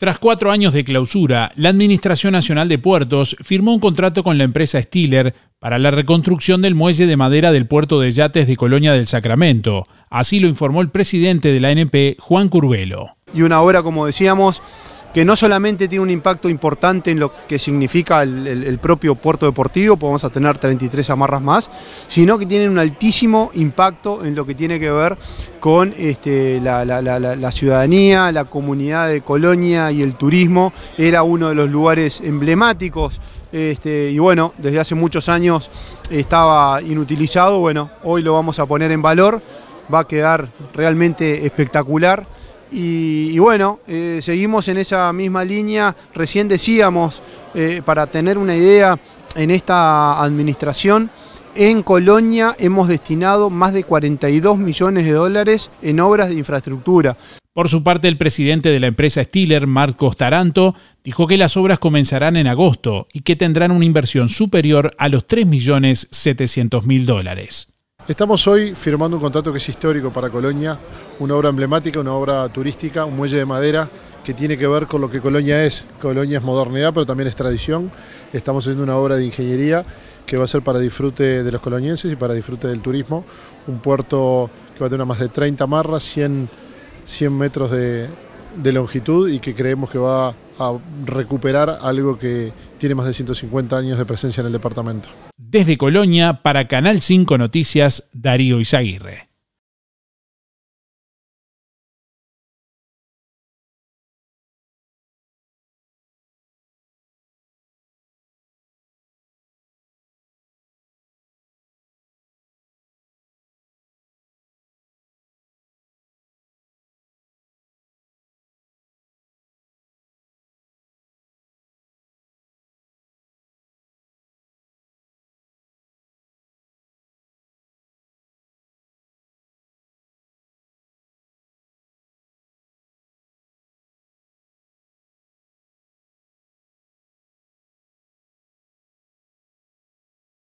Tras cuatro años de clausura, la Administración Nacional de Puertos firmó un contrato con la empresa Stiller para la reconstrucción del muelle de madera del puerto de yates de Colonia del Sacramento. Así lo informó el presidente de la ANP, Juan Curbelo. Y una hora, como decíamos, que no solamente tiene un impacto importante en lo que significa el, propio puerto deportivo, podemos a tener 33 amarras más, sino que tiene un altísimo impacto en lo que tiene que ver con este, la, ciudadanía, la comunidad de Colonia y el turismo. Era uno de los lugares emblemáticos este, y bueno, desde hace muchos años estaba inutilizado, bueno, hoy lo vamos a poner en valor, va a quedar realmente espectacular y, bueno, eh, seguimos en esa misma línea. Recién decíamos, eh, para tener una idea, en esta administración, en Colonia hemos destinado más de 42 millones de dólares en obras de infraestructura. Por su parte, el presidente de la empresa Stiller, Marcos Taranto, dijo que las obras comenzarán en agosto y que tendrán una inversión superior a los 3.700.000 dólares. Estamos hoy firmando un contrato que es histórico para Colonia, una obra emblemática, una obra turística, un muelle de madera que tiene que ver con lo que Colonia es. Colonia es modernidad, pero también es tradición. Estamos haciendo una obra de ingeniería que va a ser para disfrute de los colonienses y para disfrute del turismo. Un puerto que va a tener más de 30 marras, 100, 100 metros de, de longitud y que creemos que va a recuperar algo que tiene más de 150 años de presencia en el departamento. Desde Colonia, para Canal 5 Noticias, Darío Izaguirre.